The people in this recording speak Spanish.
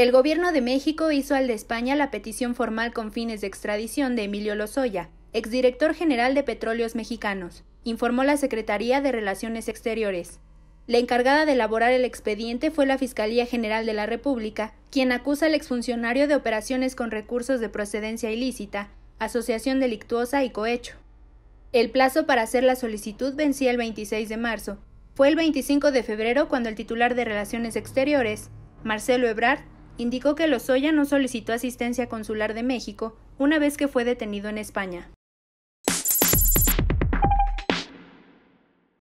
El gobierno de México hizo al de España la petición formal con fines de extradición de Emilio Lozoya, exdirector general de Petróleos Mexicanos, informó la Secretaría de Relaciones Exteriores. La encargada de elaborar el expediente fue la Fiscalía General de la República, quien acusa al exfuncionario de operaciones con recursos de procedencia ilícita, asociación delictuosa y cohecho. El plazo para hacer la solicitud vencía el 26 de marzo. Fue el 25 de febrero cuando el titular de Relaciones Exteriores, Marcelo Ebrard, indicó que Lozoya no solicitó asistencia consular de México una vez que fue detenido en España.